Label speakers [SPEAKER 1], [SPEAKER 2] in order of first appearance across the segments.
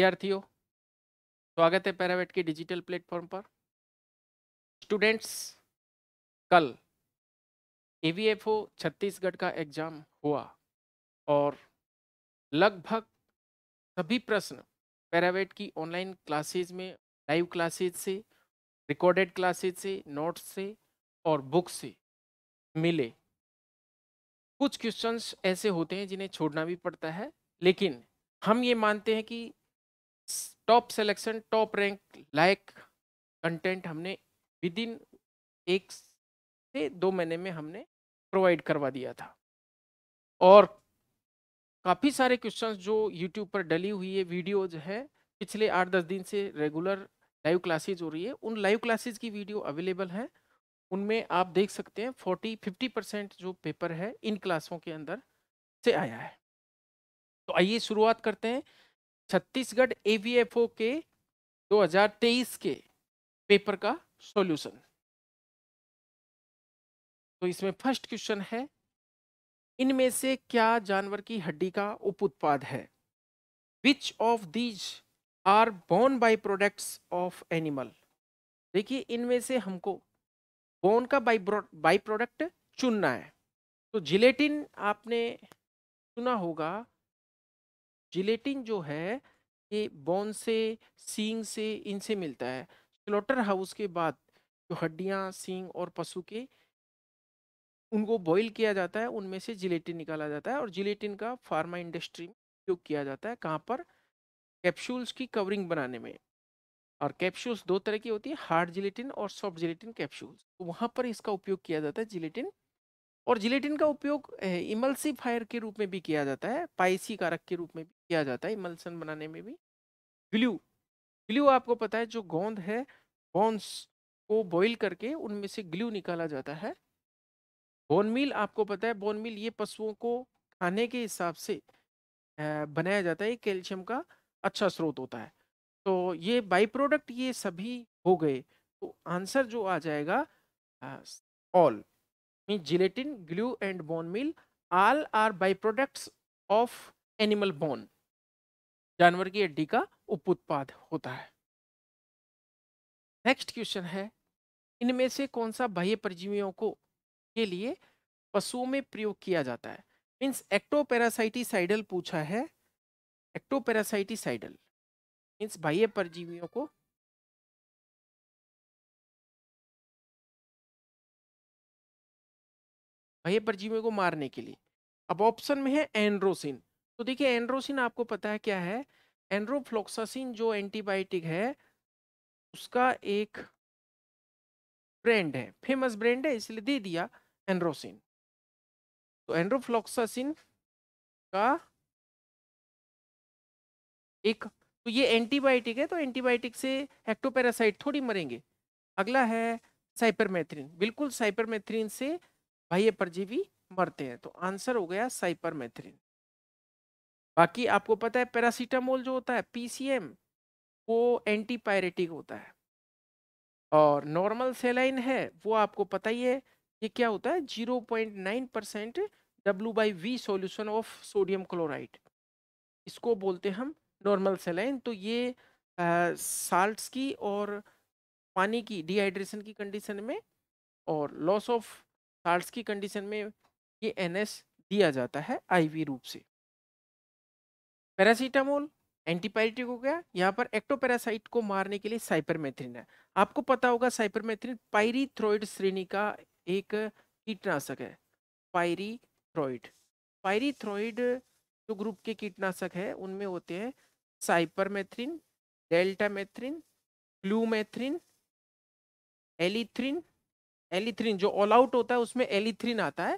[SPEAKER 1] विद्यार्थियों स्वागत है पैरावेट के डिजिटल प्लेटफॉर्म पर स्टूडेंट्स कल एवीएफओ छत्तीसगढ़ का एग्ज़ाम हुआ और लगभग सभी प्रश्न पैरावेट की ऑनलाइन क्लासेज में लाइव क्लासेज से रिकॉर्डेड क्लासेज से नोट्स से और बुक से मिले कुछ क्वेश्चंस ऐसे होते हैं जिन्हें छोड़ना भी पड़ता है लेकिन हम ये मानते हैं कि top selection top rank like content हमने विद इन एक से दो महीने में हमने प्रोवाइड करवा दिया था और काफ़ी सारे क्वेश्चंस जो यूट्यूब पर डली हुई है वीडियोज है पिछले आठ दस दिन से रेगुलर लाइव क्लासेज हो रही है उन लाइव क्लासेज की वीडियो अवेलेबल है उनमें आप देख सकते हैं फोर्टी फिफ्टी परसेंट जो पेपर है इन क्लासों के अंदर से आया है तो आइए शुरुआत करते हैं छत्तीसगढ़ एवीएफओ के 2023 के पेपर का सॉल्यूशन तो इसमें फर्स्ट क्वेश्चन है इनमें से क्या जानवर की हड्डी का उप उत्पाद है which of these are bone by products of animal देखिए इनमें से हमको बोन का बाई बाई प्रोडक्ट चुनना है तो जिलेटिन आपने सुना होगा जिलेटिन जो है ये बोन से सींग से इनसे मिलता है स्लॉटर हाउस के बाद जो हड्डियाँ सींग और पशु के उनको बॉईल किया जाता है उनमें से जिलेटिन निकाला जाता है और जिलेटिन का फार्मा इंडस्ट्री में उपयोग किया जाता है कहाँ पर कैप्सूल्स की कवरिंग बनाने में और कैप्सूल्स दो तरह की होती है हार्ड जिलेटिन और सॉफ्ट जिलेटिन कैप्सूल्स तो वहाँ पर इसका उपयोग किया जाता है जिलेटिन और जिलेटिन का उपयोग इमल्सीफायर के रूप में भी किया जाता है पाइसी कारक के रूप में भी किया जाता है इमल्सन बनाने में भी ग्लू ग्लू आपको पता है जो गोंद है बॉन्स को बॉईल करके उनमें से ग्लू निकाला जाता है बोन आपको पता है बोन ये पशुओं को खाने के हिसाब से बनाया जाता है कैल्शियम का अच्छा स्रोत होता है तो ये बाई प्रोडक्ट ये सभी हो गए तो आंसर जो आ जाएगा all means gelatin glue and bone meal all are byproducts of animal bone जानवर की हड्डी का उप उत्पाद होता है नेक्स्ट क्वेश्चन है इनमें से कौन सा बाह्य परजीवियों को के लिए पशुओं में प्रयोग किया जाता है मीन्स एक्टोपेरासाइटिसाइडल पूछा है एक्टोपेरासाइटिसाइडल मीन्स बाह्य परजीवियों को भाई परजीवियों को मारने के लिए अब ऑप्शन में है एंड्रोसिन तो देखिए एंड्रोसिन आपको पता है क्या है एंड्रोफ्लोक्सासिन जो एंटीबायोटिक है उसका एक ब्रांड है फेमस ब्रांड है इसलिए दे दिया एंड्रोसिन तो एंड्रोफ्लोक्सासिन का एक तो ये एंटीबायोटिक है तो एंटीबायोटिक से एक्टोपेरासाइट थोड़ी मरेंगे अगला है साइपरमेथ्रिन बिल्कुल साइपरमेथ्रिन से बाह्य परजीवी मरते हैं तो आंसर हो गया साइपरमेथ्रिन बाकी आपको पता है पैरासीटामोल जो होता है पीसीएम वो एंटीपायरेटिक होता है और नॉर्मल सेलाइन है वो आपको पता ही है ये क्या होता है zero point nine percent W by V solution of sodium chloride इसको बोलते हैं हम नॉर्मल सेलाइन तो ये साल्ट की और पानी की डिहाइड्रेशन की कंडीशन में और लॉस ऑफ साल्ट्स की कंडीशन में ये एन दिया जाता है आईवी रूप से पैरासीटामोल एंटीपायरेटिक हो गया यहाँ पर एक्टोपैरासाइट को मारने के लिए साइपरमेथ्रिन है आपको पता होगा साइपरमेथ्रिन पायरीथ्रोइड श्रेणी का एक कीटनाशक है पायरीथ्रोइड पायरीथ्रोइड जो ग्रुप के कीटनाशक है उनमें होते हैं साइपरमेथ्रिन डेल्टामेथ्रिन क्लूमेथ्रिन एलिथ्रिन एलिथ्रीन जो ऑल आउट होता है उसमें एलिथ्रीन आता है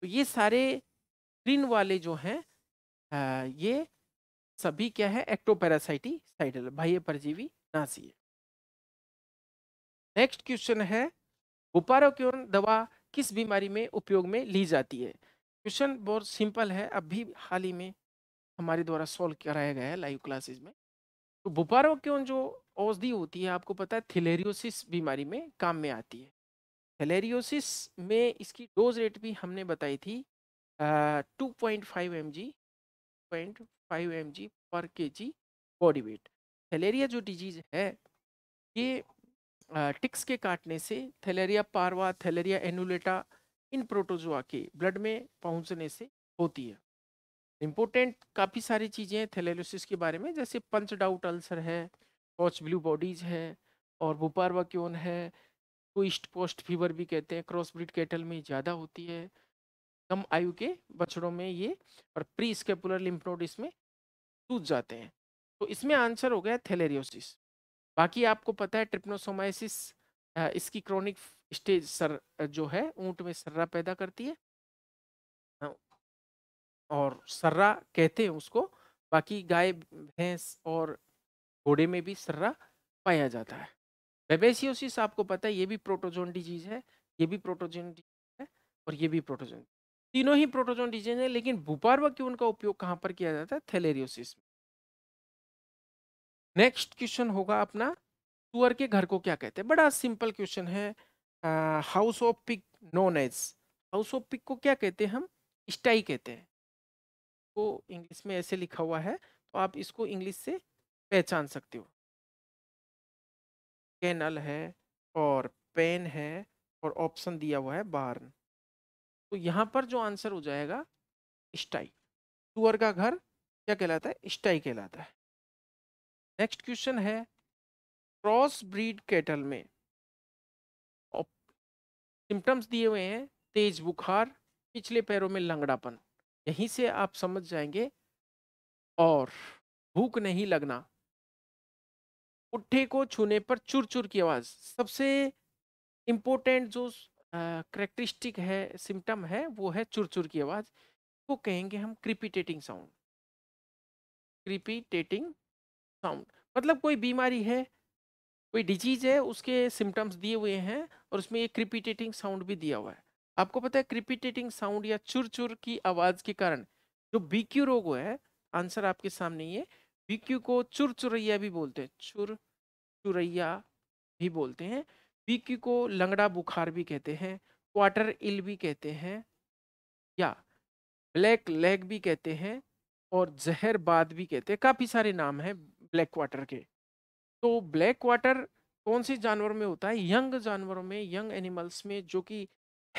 [SPEAKER 1] तो ये सारे थ्रीन वाले जो हैं ये सभी क्या है एक्टोपैरासाइटी साइडल बाह्य परजीवी नासी है नेक्स्ट क्वेश्चन है बुपारोक्योन दवा किस बीमारी में उपयोग में ली जाती है क्वेश्चन बहुत सिंपल है अभी हाल ही में हमारे द्वारा सॉल्व कराया गया है लाइव क्लासेस में तो बुपारोक्योन जो औषधि होती है आपको पता है थिलेरियोसिस बीमारी में काम में आती है फेलेरियोसिस में इसकी डोज रेट भी हमने बताई थी two point five M G point five M G per K जी बॉडी वेट थैलेरिया जो डिजीज़ है ये टिक्स के काटने से थैलेरिया पारवा थैलेरिया एनुलेटा इन प्रोटोजोआ के ब्लड में पहुंचने से होती है इम्पोर्टेंट काफ़ी सारी चीज़ें हैं थैलेलोसिस के बारे में जैसे पंच डाउट अल्सर है वॉच ब्लू बॉडीज़ है और क्यों है इसको ईस्ट पोस्ट फीवर भी कहते हैं क्रॉस ब्रिड कैटल में ज़्यादा होती है कम आयु के बछड़ों में ये और प्री स्केपुलर लिम्फनोड इसमें टूट जाते हैं तो इसमें आंसर हो गया थेलेरियोसिस बाकी आपको पता है ट्रिप्नोसोमाइसिस इसकी क्रॉनिक स्टेज सर जो है ऊंट में सर्रा पैदा करती है और सर्रा कहते हैं उसको बाकी गाय भैंस और घोड़े में भी सर्रा पाया जाता है वेबेसियोसिस आपको पता है ये भी प्रोटोजोन डिजीज है ये भी प्रोटोजोन डिजीज है और ये भी प्रोटोजोन तीनों ही प्रोटोजोन डिजीज है लेकिन बुपार्वा क्यों उनका उपयोग कहाँ पर किया जाता है थेलेरियोसिस में नेक्स्ट क्वेश्चन होगा अपना सुअर के घर को क्या कहते हैं बड़ा सिंपल क्वेश्चन है house of pick known as house of pick को क्या कहते हैं हम स्टाई कहते हैं को तो इंग्लिश में ऐसे लिखा हुआ है तो आप इसको इंग्लिश से पहचान सकते हो कैनल है और पेन है और ऑप्शन दिया हुआ है बार्न तो यहाँ पर जो आंसर हो जाएगा स्टाई सुअर का घर क्या कहलाता है स्टाई कहलाता है नेक्स्ट क्वेश्चन है क्रॉस ब्रीड कैटल में सिम्टम्स दिए हुए हैं तेज बुखार पिछले पैरों में लंगड़ापन यहीं से आप समझ जाएंगे और भूख नहीं लगना पुट्ठे को छूने पर चुर चुर की आवाज़ सबसे इम्पोर्टेंट जो करेक्टरिस्टिक है सिम्टम है वो है चुर चुर की आवाज़ को कहेंगे हम क्रिपिटेटिंग साउंड क्रिपिटेटिंग साउंड मतलब कोई बीमारी है कोई डिजीज है उसके सिम्टम्स दिए हुए हैं और उसमें ये क्रिपिटेटिंग साउंड भी दिया हुआ है आपको पता है क्रिपिटेटिंग साउंड या चुर चुर की आवाज़ के कारण जो बीक्यू रोग है आंसर आपके सामने ये बीक्यू को चुर चुरैया भी बोलते हैं चुर चुरैया भी बोलते हैं बीक्यू को लंगड़ा बुखार भी कहते हैं क्वार्टर इल भी कहते हैं या ब्लैक लेग भी कहते हैं और जहर बाद भी कहते हैं काफ़ी सारे नाम हैं ब्लैक क्वार्टर के तो ब्लैक क्वार्टर कौन से जानवर में होता है यंग जानवरों में यंग एनिमल्स में जो कि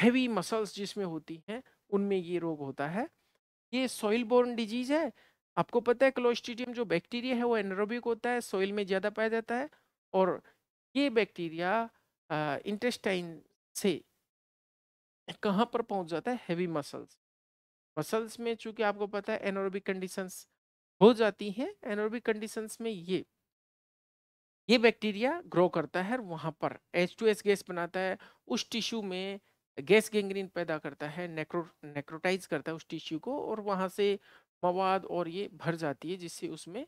[SPEAKER 1] हैवी मसल्स जिसमें होती हैं उनमें ये रोग होता है ये सॉइल बोर्न डिजीज़ है आपको पता है क्लोस्टीडियम जो बैक्टीरिया है वो एनरोबिक होता है सोइल में ज़्यादा पाया जाता है और ये बैक्टीरिया इंटेस्टाइन से कहाँ पर पहुँच जाता है हैवी मसल्स मसल्स में चूंकि आपको पता है एनोरोबिक कंडीशंस हो जाती हैं एनोरोबिक कंडीशंस में ये ये बैक्टीरिया ग्रो करता है वहाँ पर एच टू एस गैस बनाता है उस टिश्यू में गैस गेंग्रीन पैदा करता है नेक्रो नेक्रोटाइज करता है उस टिश्यू को और वहाँ से मवाद और ये भर जाती है जिससे उसमें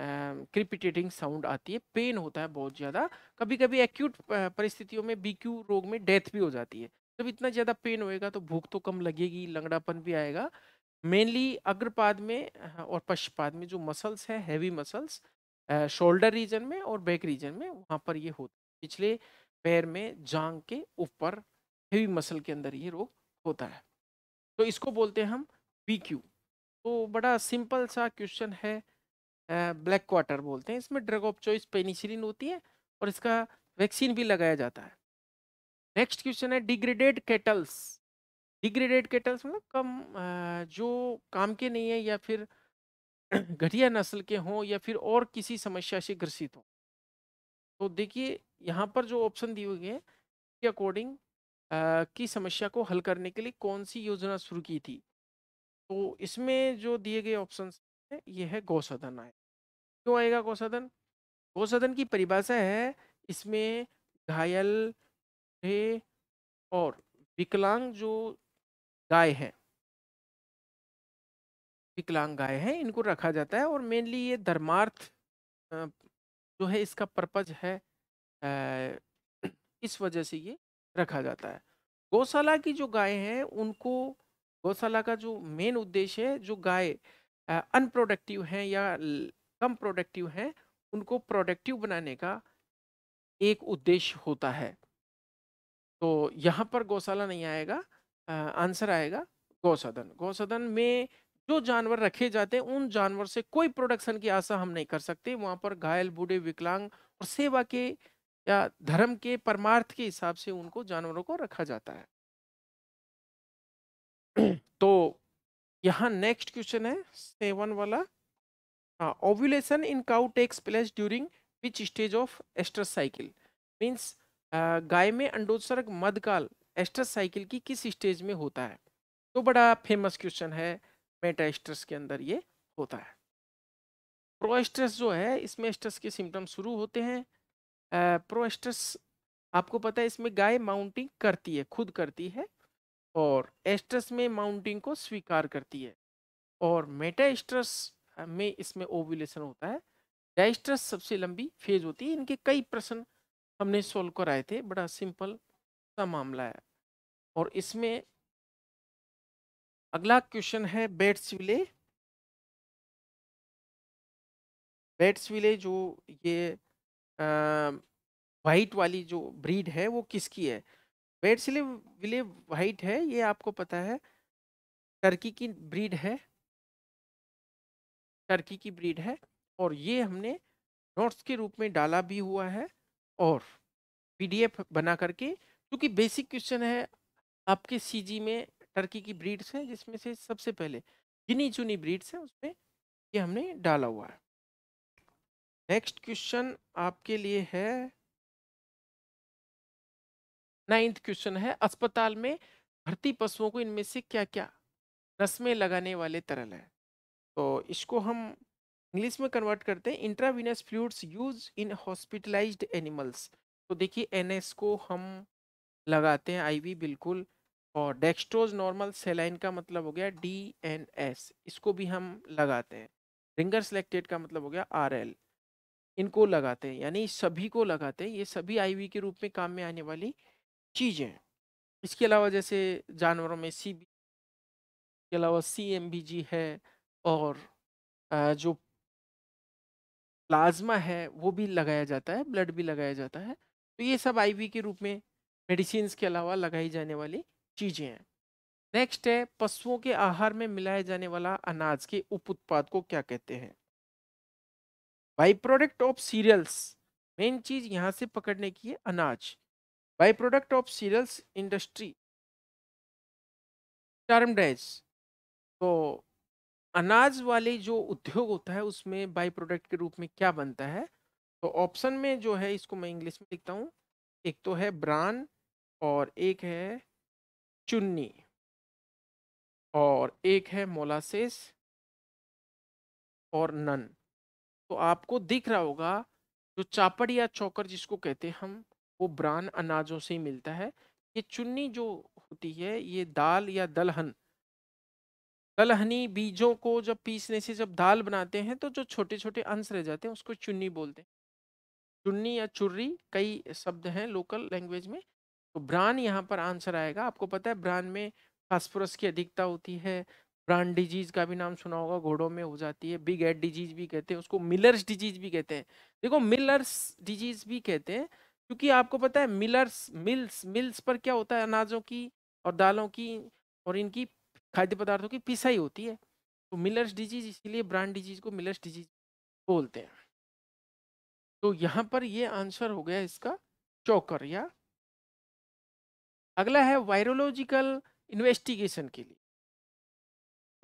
[SPEAKER 1] क्रिपिटेटिंग साउंड आती है पेन होता है बहुत ज़्यादा कभी कभी एक्यूट परिस्थितियों में बी क्यू रोग में डेथ भी हो जाती है जब इतना ज़्यादा पेन होएगा तो भूख तो कम लगेगी लंगड़ापन भी आएगा मेनली अग्रपाद में और पश्चपाद में जो मसल्स है हैवी मसल्स शोल्डर रीजन में और बैक रीजन में वहाँ पर ये होता है पिछले पैर में जांग के ऊपर हैवी मसल के अंदर ये रोग होता है तो इसको बोलते हैं हम बी क्यू तो बड़ा सिंपल सा क्वेश्चन है ब्लैक क्वार्टर बोलते हैं इसमें ड्रग ऑफ चॉइस पेनिसिलिन होती है और इसका वैक्सीन भी लगाया जाता है नेक्स्ट क्वेश्चन है डिग्रेडेड केटल्स डिग्रेडेड केटल्स मतलब कम जो काम के नहीं है या फिर घटिया नस्ल के हों या फिर और किसी समस्या से ग्रसित हों तो देखिए यहाँ पर जो ऑप्शन दिए हुए हैं के अकॉर्डिंग की समस्या को हल करने के लिए कौन सी योजना शुरू की थी तो इसमें जो दिए गए ऑप्शन है ये है गौसदन आए क्यों आएगा गौसदन गौसदन की परिभाषा है इसमें घायल और विकलांग जो गाय हैं विकलांग गाय हैं इनको रखा जाता है और मेनली ये धर्मार्थ जो है इसका पर्पज है इस वजह से ये रखा जाता है गौशाला की जो गाय है उनको गौशाला का जो मेन उद्देश्य है जो गाय अनप्रोडक्टिव हैं या कम प्रोडक्टिव हैं उनको प्रोडक्टिव बनाने का एक उद्देश्य होता है तो यहाँ पर गौशाला नहीं आएगा आंसर आएगा गौसदन गौसदन में जो जानवर रखे जाते हैं उन जानवर से कोई प्रोडक्शन की आशा हम नहीं कर सकते वहाँ पर घायल बूढ़े विकलांग और सेवा के या धर्म के परमार्थ के हिसाब से उनको जानवरों को रखा जाता है तो यहाँ नेक्स्ट क्वेश्चन है सेवन वाला हाँ ovulation in cow takes place during which stage of estrus cycle means गाय में अंडोत्सर्ग मध्यकाल एस्ट्रस साइकिल की किस स्टेज में होता है तो बड़ा फेमस क्वेश्चन है मेटा एस्ट्रस के अंदर ये होता है प्रोएस्ट्रस जो है इसमें एस्ट्रस के सिम्टम शुरू होते हैं प्रोएस्ट्रस आपको पता है इसमें गाय माउंटिंग करती है खुद करती है और एस्ट्रस में माउंटिंग को स्वीकार करती है और मेटास्ट्रस में इसमें ओव्यूलेशन होता है डाइस्ट्रस सबसे लंबी फेज होती है इनके कई प्रश्न हमने सोल्व कराए थे बड़ा सिंपल सा मामला है और इसमें अगला क्वेश्चन है बेट्स विले बेट्स विले जो ये वाइट वाली जो ब्रीड है वो किसकी है वेट सिले विले वाइट है ये आपको पता है टर्की की ब्रीड है टर्की की ब्रीड है और ये हमने नोट्स के रूप में डाला भी हुआ है और पीडीएफ बना करके क्योंकि बेसिक क्वेश्चन है आपके सीजी में टर्की की ब्रीड्स हैं जिसमें से सबसे पहले गिनी चुनी ब्रीड्स हैं उसमें ये हमने डाला हुआ है नेक्स्ट क्वेश्चन आपके लिए है नाइन्थ क्वेश्चन है अस्पताल में भर्ती पशुओं को इनमें से क्या क्या में लगाने वाले तरल है तो इसको हम इंग्लिश में कन्वर्ट करते हैं intravenous fluids use in hospitalized animals तो देखिए एन को हम लगाते हैं आईवी बिल्कुल और डेक्स्ट्रोज नॉर्मल सेलाइन का मतलब हो गया डी एन एस इसको भी हम लगाते हैं रिंगर सेलेक्टेड का मतलब हो गया आर एल इनको लगाते हैं यानी सभी को लगाते हैं ये सभी आईवी के रूप में काम में आने वाली चीज़ें इसके अलावा जैसे जानवरों में सी बी के अलावा सी एम बी जी है और जो प्लाज्मा है वो भी लगाया जाता है ब्लड भी लगाया जाता है तो ये सब आईवी के रूप में मेडिसिन के अलावा लगाई जाने वाली चीज़ें हैं नेक्स्ट है पशुओं के आहार में मिलाया जाने वाला अनाज के उप उत्पाद को क्या कहते हैं by product of cereals main चीज़ यहाँ से पकड़ने की है अनाज product of cereals industry termed as तो अनाज वाले जो उद्योग होता है उसमें बाई प्रोडक्ट के रूप में क्या बनता है तो ऑप्शन में जो है इसको मैं इंग्लिश में लिखता हूँ एक तो है ब्रान और एक है चुन्नी और एक है मोलासेस और नन तो आपको दिख रहा होगा जो चापड़ या चौकर जिसको कहते हैं हम वो ब्रान अनाजों से ही मिलता है ये चुन्नी जो होती है ये दाल या दलहन दलहनी बीजों को जब पीसने से जब दाल बनाते हैं तो जो छोटे छोटे अंश रह जाते हैं उसको चुन्नी बोलते हैं चुन्नी या चुर्री कई शब्द हैं लोकल लैंग्वेज में तो ब्रान यहाँ पर आंसर आएगा आपको पता है ब्रान में फास्फोरस की अधिकता होती है ब्रांड डिजीज का भी नाम सुना होगा घोड़ों में हो जाती है बिग एड डिजीज भी कहते हैं उसको मिलर्स डिजीज भी कहते हैं देखो मिलर्स डिजीज भी कहते हैं क्योंकि आपको पता है मिलर्स मिल्स मिल्स पर क्या होता है अनाजों की और दालों की और इनकी खाद्य पदार्थों की पिसाई होती है तो मिलर्स डिजीज इसीलिए ब्रांड डिजीज को मिलर्स डिजीज बोलते हैं तो यहाँ पर ये आंसर हो गया इसका चौकर या अगला है वायरोलॉजिकल इन्वेस्टिगेशन के लिए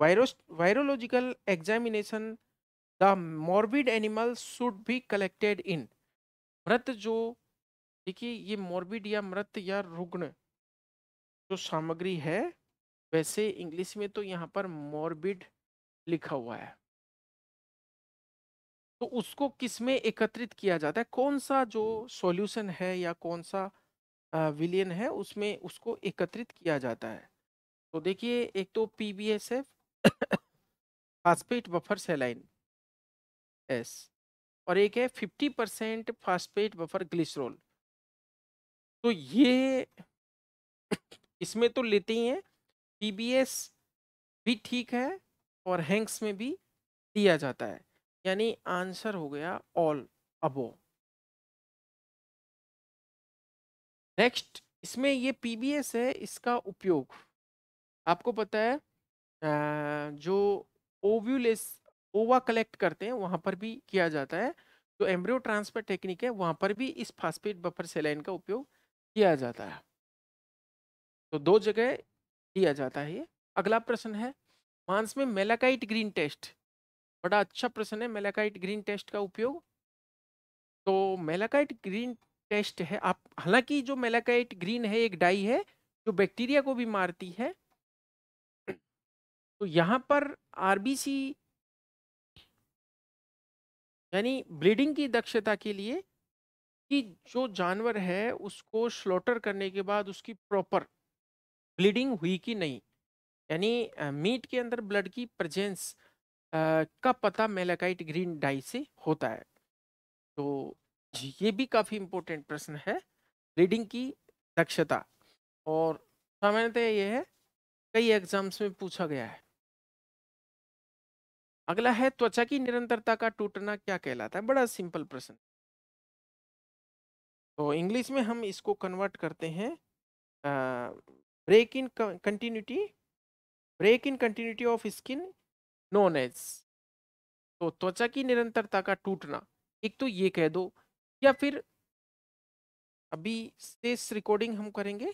[SPEAKER 1] viro virological examination the morbid animal should be collected in मृत जो देखिए ये मोरबिड या मृत या रुग्ण जो सामग्री है वैसे इंग्लिश में तो यहाँ पर मोरबिड लिखा हुआ है तो उसको किस में एकत्रित किया जाता है कौन सा जो सॉल्यूशन है या कौन सा विलियन है उसमें उसको एकत्रित किया जाता है तो देखिए एक तो P B S F phosphate buffer saline S और एक है fifty percent phosphate buffer glycerol तो ये इसमें तो लेते ही हैं टीबीएस भी ठीक है और हैंक्स में भी दिया जाता है यानी आंसर हो गया ऑल अबो नेक्स्ट इसमें ये पीबीएस है इसका उपयोग आपको पता है जो ओव्यूलेस ओवा कलेक्ट करते हैं वहाँ पर भी किया जाता है जो एम्ब्रियो ट्रांसफर टेक्निक है वहाँ पर भी इस फास्फेट बफर सेलाइन का उपयोग किया जाता है तो दो जगह किया जाता है ये अगला प्रश्न है मांस में मेलाकाइट ग्रीन टेस्ट बड़ा अच्छा प्रश्न है मेलाकाइट ग्रीन टेस्ट का उपयोग तो मेलाकाइट ग्रीन टेस्ट है आप हालांकि जो मेलाकाइट ग्रीन है एक डाई है जो बैक्टीरिया को भी मारती है तो यहाँ पर आरबीसी यानी ब्लीडिंग की दक्षता के लिए कि जो जानवर है उसको स्लॉटर करने के बाद उसकी प्रॉपर ब्लीडिंग हुई कि नहीं यानी मीट के अंदर ब्लड की प्रजेंस का पता मेलाकाइट ग्रीन डाई से होता है तो ये भी काफ़ी इम्पोर्टेंट प्रश्न है ब्लीडिंग की दक्षता और सामान्यतः यह है कई एग्जाम्स में पूछा गया है अगला है त्वचा की निरंतरता का टूटना क्या कहलाता है बड़ा सिंपल प्रश्न तो इंग्लिश में हम इसको कन्वर्ट करते हैं break in continuity break in continuity of skin known as तो त्वचा की निरंतरता का टूटना एक तो ये कह दो या फिर अभी शेष रिकॉर्डिंग हम करेंगे